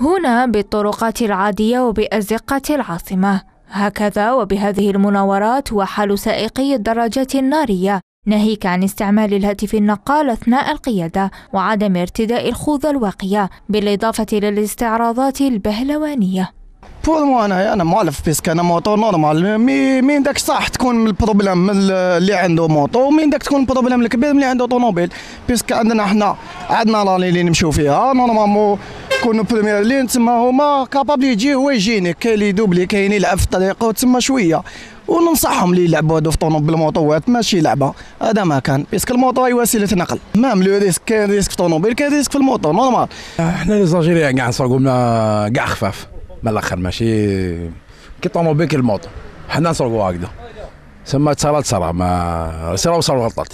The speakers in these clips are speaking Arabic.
هنا بالطرقات العادية وبأزقة العاصمة هكذا وبهذه المناورات هو حال سائقي الدراجات النارية ناهيك عن استعمال الهاتف النقال أثناء القيادة وعدم ارتداء الخوذة الواقية بالإضافة للاستعراضات البهلوانية بور مو انا انا معلف بيسك انا موتور نورمال مي مين داك صح تكون من البروبليم اللي عنده موطو ومين داك تكون البروبليم الكبير اللي عنده طوموبيل بيسك عندنا حنا عندنا لالي اللي نمشيو فيها نورمالمون كون بريمير لين تما هما كابابل يجي هو يجيني كاين اللي يدوبلي كاين يلعب في الطريق تما شويه وننصحهم اللي يلعبوا هادو في طونوبيل موطوات ماشي لعبه هذا ما كان باسكو الموطو هي وسيله نقل مام لو ريسك كاين ريسك في طونوبيل كاين ريسك في الموطو نورمال حنا لي زاجيريان كاع نسرقوا كاع خفاف من الاخر ماشي كي طونوبيل كي الموطو حنا نسرقوا هكذا سما تصرا تصرا ما سرا وصرا غلطات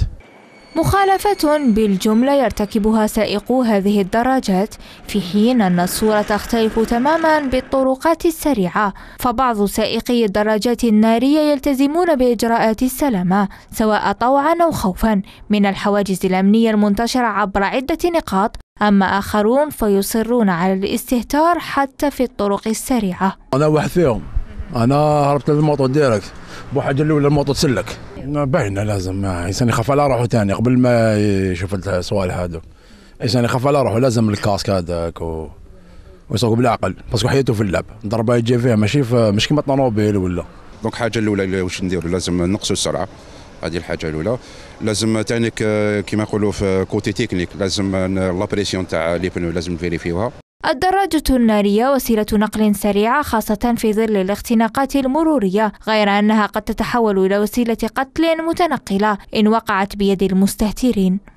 مخالفة بالجملة يرتكبها سائقو هذه الدراجات في حين أن الصورة تختلف تماما بالطرقات السريعة فبعض سائقي الدراجات النارية يلتزمون بإجراءات السلامة سواء طوعا أو خوفا من الحواجز الأمنية المنتشرة عبر عدة نقاط أما آخرون فيصرون على الاستهتار حتى في الطرق السريعة أنا واحد فيهم انا هربت للموطو ديريكت بوحد جلو ولا الموطو تسلك باينه لازم الانسان يخاف على روحه ثاني قبل ما يشوف السؤال هذا الانسان يخاف على روحه لازم الكاسك هذاك و... ويسوق بالعقل باسكو حياته في اللعب ضربه يجي فيها ماشي في مش كيما الطوموبيل ولا دونك حاجه الاولى واش نديروا لازم نقصوا السرعه هذه الحاجه الاولى لازم تانيك كيما يقولوا في كوتي تكنيك لازم لابريسيون تاع لي بنو لازم نفيريفيوها الدراجة النارية وسيلة نقل سريعة خاصة في ظل الاختناقات المرورية غير أنها قد تتحول إلى وسيلة قتل متنقلة إن وقعت بيد المستهترين